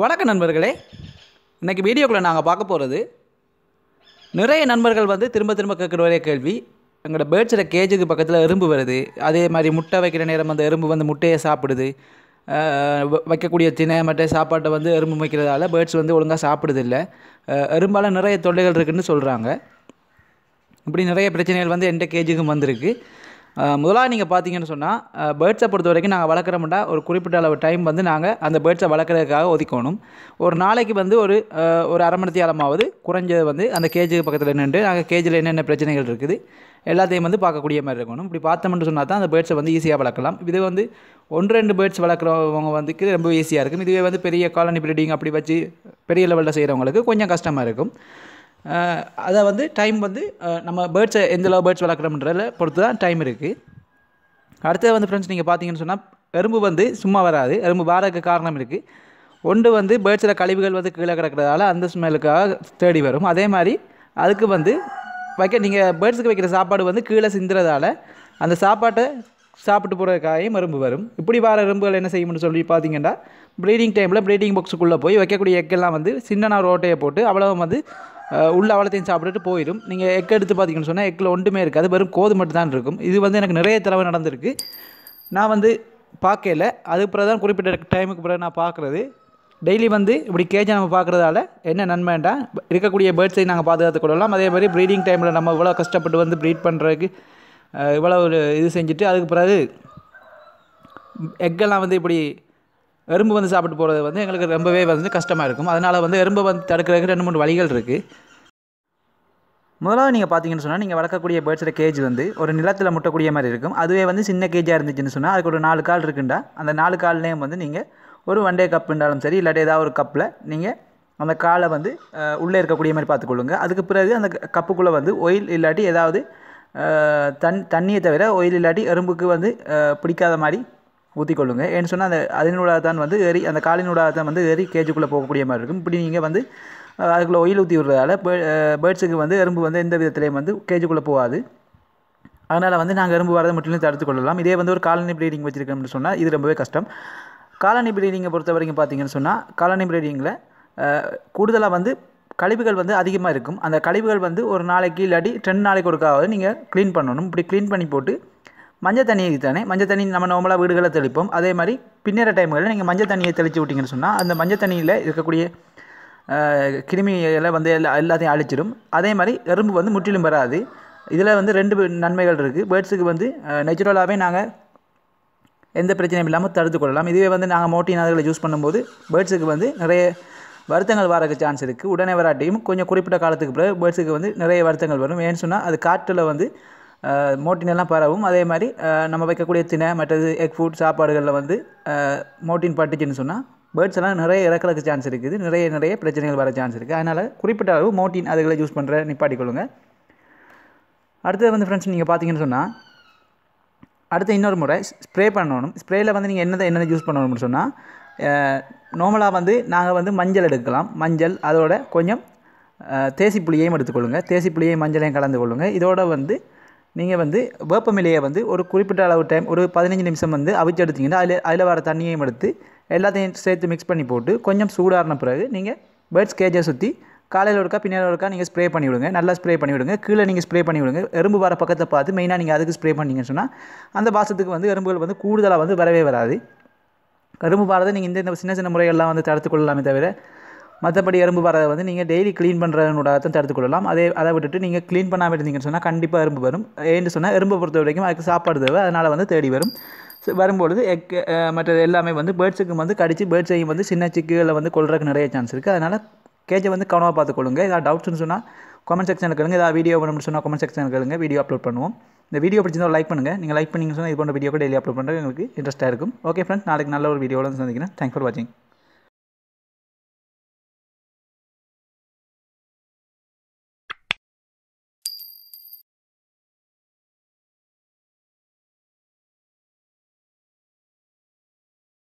வணக்க நண்பர்களே இன்றைக்கி வீடியோக்குள்ளே நாங்கள் பார்க்க போகிறது நிறைய நண்பர்கள் வந்து திரும்ப திரும்ப கேட்குற ஒரே கேள்வி எங்களோட பேர்ட்ஸோட கேஜுக்கு பக்கத்தில் எறும்பு வருது அதே மாதிரி முட்டை வைக்கிற நேரம் அந்த எறும்பு வந்து முட்டையை சாப்பிடுது வைக்கக்கூடிய தினை மற்ற சாப்பாட்டை வந்து எறும்பு வைக்கிறதால பேர்ட்ஸ் வந்து ஒழுங்காக சாப்பிடுது இல்லை எறும்பால் நிறைய தொல்லைகள் இருக்குதுன்னு சொல்கிறாங்க இப்படி நிறைய பிரச்சனைகள் வந்து எந்த கேஜுக்கும் வந்திருக்கு முதலாக நீங்கள் பார்த்தீங்கன்னு சொன்னால் பேர்ட்ஸை பொறுத்த வரைக்கும் நாங்கள் வளர்க்குறோம்டா ஒரு குறிப்பிட்ட அளவு டைம் வந்து நாங்கள் அந்த பேர்ட்ஸை வளர்க்குறதுக்காக ஒதுக்கணும் ஒரு நாளைக்கு வந்து ஒரு ஒரு அரை மணி ஆழமாவது குறைஞ்சது வந்து அந்த கேஜுக்கு பக்கத்தில் நின்று நாங்கள் கேஜில் என்னென்ன பிரச்சனைகள் இருக்குது எல்லாத்தையும் வந்து பார்க்கக்கூடிய மாதிரி இருக்கணும் இப்படி பார்த்தோம்னு சொன்னால் தான் அந்த பேர்ட்ஸை வந்து ஈஸியாக வளர்க்கலாம் இது வந்து ஒன்று ரெண்டு பேர்ட்ஸ் வளர்க்குறவங்க வந்து ரொம்ப ஈஸியாக இருக்கும் இதுவே வந்து பெரிய காலனி ப்ரீடிங் அப்படி வச்சு பெரிய லெவலில் செய்கிறவங்களுக்கு கொஞ்சம் கஷ்டமாக இருக்கும் அதை வந்து டைம் வந்து நம்ம பேர்ட்ஸை எந்த லவ் பேர்ட்ஸ் வளர்க்குறோம்ன்றதில் பொறுத்து தான் டைம் இருக்குது அடுத்தது வந்து ஃப்ரெண்ட்ஸ் நீங்கள் பார்த்தீங்கன்னு சொன்னால் எறும்பு வந்து சும்மா வராது எறும்பு வாரக்கு காரணம் இருக்குது ஒன்று வந்து பேர்ட்ஸில் கழிவுகள் வந்து கீழே கிடக்கிறதால அந்த ஸ்மெல்லுக்காக தேடி வரும் அதே மாதிரி அதுக்கு வந்து வைக்க நீங்கள் பேர்ட்ஸுக்கு வைக்கிற சாப்பாடு வந்து கீழே சிந்துறதால அந்த சாப்பாட்டை சாப்பிட்டு போகிறதுக்காகவும் எறும்பு வரும் இப்படி வர எறும்புகள் என்ன செய்யும்னு சொல்லி பார்த்தீங்கன்னா ப்ரீடிங் டைமில் ப்ரீடிங் பாக்ஸுக்குள்ளே போய் வைக்கக்கூடிய எக்கெல்லாம் வந்து சின்னனா ரோட்டையை போட்டு அவ்வளோ வந்து உள்ள அவளத்தையும் சாப்பிட்டுட்டு போயிடும் நீங்கள் எக் எடுத்து பார்த்தீங்கன்னு சொன்னால் எக்கில் ஒன்றுமே இருக்காது வெறும் கோது மட்டும் தான் இருக்கும் இது வந்து எனக்கு நிறைய தடவை நடந்திருக்கு நான் வந்து பார்க்கல அதுக்கு பிறகு தான் குறிப்பிட்ட டைமுக்கு பிறகு நான் பார்க்குறது டெய்லி வந்து இப்படி கேஜை நம்ம பார்க்குறதால என்ன நன்மைண்டா இருக்கக்கூடிய பேர்ட்ஸை நாங்கள் பாதுகாத்து கொள்ளலாம் அதே மாதிரி ப்ரீடிங் டைமில் நம்ம இவ்வளோ கஷ்டப்பட்டு வந்து ப்ரீட் பண்ணுறதுக்கு இவ்வளோ இது செஞ்சுட்டு அதுக்கு பிறகு எக்கெல்லாம் வந்து இப்படி எறும்பு வந்து சாப்பிட்டு போகிறது வந்து எங்களுக்கு ரொம்பவே வந்து கஷ்டமாக இருக்கும் அதனால் வந்து எறும்பை வந்து தடுக்கிறதுக்கு ரெண்டு மூணு வழிகள் இருக்குது முதலாவது நீங்கள் பார்த்தீங்கன்னு சொன்னால் நீங்கள் வளர்க்கக்கூடிய பேர்ட்ஸோட கேஜ் வந்து ஒரு நிலத்தில் முட்டக்கூடிய மாதிரி இருக்கும் அதுவே வந்து சின்ன கேஜாக இருந்துச்சுன்னு சொன்னால் அதுக்கு ஒரு நாலு கால் இருக்குண்டா அந்த நாலு கால்லேயும் வந்து நீங்கள் ஒரு ஒன் டே இருந்தாலும் சரி இல்லாட்டி ஏதாவது ஒரு கப்பில் நீங்கள் அந்த காலை வந்து உள்ளே இருக்கக்கூடிய மாதிரி பார்த்துக்கொள்ளுங்க அதுக்கு பிறகு அந்த கப்புக்குள்ளே வந்து ஒயில் இல்லாட்டி ஏதாவது தண் தண்ணியை தவிர ஒயில் இல்லாட்டி எறும்புக்கு வந்து பிடிக்காத மாதிரி ஊற்றிக்கொள்ளுங்க ஏன்னு சொன்னால் அந்த அதனூடாக தான் வந்து எரி அந்த காலினூடாக தான் வந்து எரி கேஜுக்குள்ளே போகக்கூடிய மாதிரி இருக்கும் இப்படி நீங்கள் வந்து அதுக்குள்ளே ஒயில் ஊற்றி விடுறதால பேர்ட்ஸுக்கு வந்து எறும்பு வந்து எந்த விதத்துலேயும் வந்து கேஜுக்குள்ளே போகாது அதனால் வந்து நாங்கள் எறும்பு வரதை மட்டும் தடுத்து கொள்ளலாம் இதே வந்து ஒரு காலனி ப்ரீடிங் வச்சுருக்கோம்னு சொன்னால் இது ரொம்பவே கஷ்டம் காலனி ப்ரீடிங்கை பொறுத்த வரைக்கும் பார்த்தீங்கன்னு சொன்னால் காலனி ப்ரீடிங்கில் கூடுதலாக வந்து கழிவுகள் வந்து அதிகமாக இருக்கும் அந்த கழிவுகள் வந்து ஒரு நாளைக்கு இல்லாட்டி ரெண்டு நாளைக்கு ஒருக்காவது நீங்கள் க்ளீன் பண்ணணும் இப்படி க்ளீன் பண்ணி போட்டு மஞ்சள் தண்ணி தானே மஞ்சள் தண்ணி நம்ம நார்மலாக வீடுகளை தெளிப்போம் அதே மாதிரி பின்னேற டைம்களில் நீங்கள் மஞ்சள் தண்ணியை தெளித்து விட்டிங்கன்னு சொன்னால் அந்த மஞ்சள் தண்ணியில் இருக்கக்கூடிய கிருமிகளை வந்து எல்லா எல்லாத்தையும் அழிச்சிடும் அதே மாதிரி எறும்பு வந்து முற்றிலும் வராது இதில் வந்து ரெண்டு நன்மைகள் இருக்குது பேர்ட்ஸுக்கு வந்து நேச்சுரலாகவே நாங்கள் எந்த பிரச்சனையும் இல்லாமல் தடுத்து கொள்ளலாம் இதுவே வந்து நாங்கள் மோட்டின் அதுகளை யூஸ் பண்ணும்போது பேர்ட்ஸுக்கு வந்து நிறைய வருத்தங்கள் வரக்கு சான்ஸ் இருக்குது உடனே வராட்டியும் கொஞ்சம் குறிப்பிட்ட காலத்துக்கு பிறகு பேர்ட்ஸுக்கு வந்து நிறைய வருத்தங்கள் வரும் ஏன்னு சொன்னால் அது காற்றில் வந்து எல்லாம் பரவும் அதே மாதிரி நம்ம வைக்கக்கூடிய தினை மற்றது எக் ஃபுட் சாப்பாடுகளில் வந்து மோட்டின் பட்டுச்சுன்னு சொன்னால் பேர்ட்ஸ் எல்லாம் நிறைய இறக்கிறதுக்கு சான்ஸ் இருக்குது நிறைய நிறைய பிரச்சனைகள் வர சான்ஸ் இருக்குது அதனால் குறிப்பிட்ட அளவு மோட்டின் அதுகளை யூஸ் பண்ணுற நிப்பாட்டிக்கொள்ளுங்க அடுத்தது வந்து ஃப்ரெண்ட்ஸ் நீங்கள் பார்த்தீங்கன்னு சொன்னால் அடுத்து இன்னொரு முறை ஸ்ப்ரே பண்ணணும் ஸ்ப்ரேயில் வந்து நீங்கள் என்னதை என்னென்ன யூஸ் பண்ணணும்னு சொன்னால் நார்மலாக வந்து நாங்கள் வந்து மஞ்சள் எடுக்கலாம் மஞ்சள் அதோட கொஞ்சம் தேசி புளியையும் எடுத்துக்கொள்ளுங்கள் தேசி புளியையும் மஞ்சளையும் கலந்து கொள்ளுங்கள் இதோட வந்து நீங்கள் வந்து வேப்பமிலையை வந்து ஒரு குறிப்பிட்ட அளவு டைம் ஒரு பதினஞ்சு நிமிஷம் வந்து அவிச்சு எடுத்திங்கன்னா அதில் அதில் வர தண்ணியையும் எடுத்து எல்லாத்தையும் சேர்த்து மிக்ஸ் பண்ணி போட்டு கொஞ்சம் சூடாறின பிறகு நீங்கள் பேர்ட்ஸ் கேஜை சுற்றி காலையில் ஒருக்கா பின்னால் ஒருக்கா நீங்கள் ஸ்ப்ரே பண்ணி விடுங்க நல்லா ஸ்ப்ரே பண்ணி விடுங்க கீழே நீங்கள் ஸ்ப்ரே பண்ணி விடுங்க எறும்பு வர பக்கத்தை பார்த்து மெயினாக நீங்கள் அதுக்கு ஸ்ப்ரே பண்ணிங்கன்னு சொன்னால் அந்த வாசத்துக்கு வந்து எறும்புகள் வந்து கூடுதலாக வந்து வரவே வராது கரும்பு பாரதை நீங்கள் இந்த சின்ன சின்ன முறைகள்லாம் வந்து தடுத்துக்கொள்ளலாமே தவிர மற்றபடி எறும்பு வரதை வந்து நீங்கள் டெய்லி க்ளீன் பண்ணுறதனோட அர்த்தம் கொள்ளலாம் அதே அதை விட்டுட்டு நீங்கள் க்ளீன் பண்ணாமல் இருந்தீங்கன்னு சொன்னால் கண்டிப்பாக எறும்பு வரும் ஏன்னு சொன்னால் எறும்பு பொறுத்த வரைக்கும் அதுக்கு சாப்பாடு தேவை அதனால் வந்து தேடி வரும் வரும்பொழுது எக் மற்றது எல்லாமே வந்து பேர்ட்ஸுக்கும் வந்து கடித்து பேர்ட்ஸையும் வந்து சின்ன சிக்குகளை வந்து கொள்றதுக்கு நிறைய சான்ஸ் இருக்குது அதனால் கேஜை வந்து கவனமாக பார்த்துக்கொள்ளுங்க ஏதாவது டவுட்ஸ்னு சொன்னால் கமெண்ட் செக்ஷனில் கேளுங்க ஏதாவது வீடியோ பண்ணணும்னு சொன்னால் கமெண்ட் செக்ஷனில் கேளுங்க வீடியோ அப்லோட் பண்ணுவோம் இந்த வீடியோ பிடிச்சிருந்தால் லைக் பண்ணுங்கள் நீங்கள் லைக் பண்ணிங்கன்னு சொன்னால் இது போன்ற வீடியோ டெய்லி அப்லோட் பண்ணுறது எங்களுக்கு இன்ட்ரெஸ்ட்டாக இருக்கும் ஓகே ஃப்ரெண்ட்ஸ் நாளைக்கு நல்ல ஒரு வீடியோவில் சந்திக்கிறேன் தேங்க்ஸ் ஃபார் வாட்சிங்